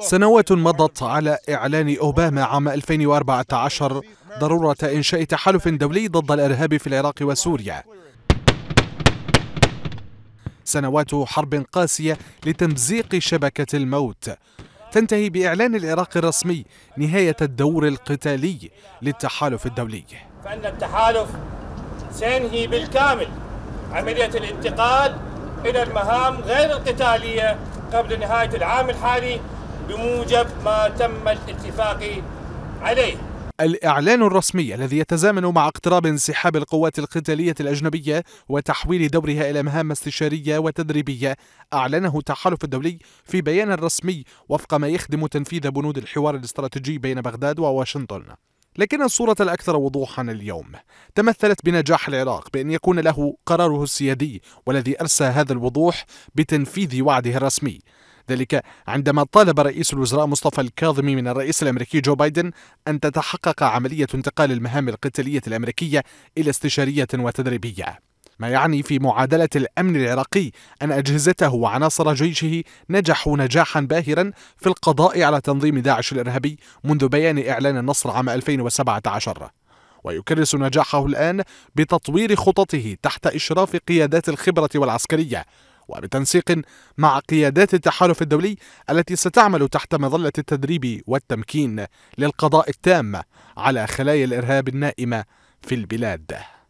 سنوات مضت على إعلان أوباما عام 2014 ضرورة إنشاء تحالف دولي ضد الإرهاب في العراق وسوريا سنوات حرب قاسية لتمزيق شبكة الموت تنتهي بإعلان العراق الرسمي نهاية الدور القتالي للتحالف الدولي فإن التحالف سينهي بالكامل عملية الانتقال إلى المهام غير القتالية قبل نهاية العام الحالي بموجب ما تم الاتفاق عليه الإعلان الرسمي الذي يتزامن مع اقتراب انسحاب القوات القتالية الأجنبية وتحويل دورها إلى مهام استشارية وتدريبية أعلنه التحالف الدولي في بيان رسمي وفق ما يخدم تنفيذ بنود الحوار الاستراتيجي بين بغداد وواشنطن لكن الصورة الأكثر وضوحا اليوم تمثلت بنجاح العراق بأن يكون له قراره السيادي والذي أرسى هذا الوضوح بتنفيذ وعده الرسمي ذلك عندما طالب رئيس الوزراء مصطفى الكاظمي من الرئيس الامريكي جو بايدن ان تتحقق عمليه انتقال المهام القتاليه الامريكيه الى استشاريه وتدريبيه ما يعني في معادلة الأمن العراقي أن أجهزته وعناصر جيشه نجحوا نجاحا باهرا في القضاء على تنظيم داعش الإرهابي منذ بيان إعلان النصر عام 2017 ويكرس نجاحه الآن بتطوير خططه تحت إشراف قيادات الخبرة والعسكرية وبتنسيق مع قيادات التحالف الدولي التي ستعمل تحت مظلة التدريب والتمكين للقضاء التام على خلايا الإرهاب النائمة في البلاد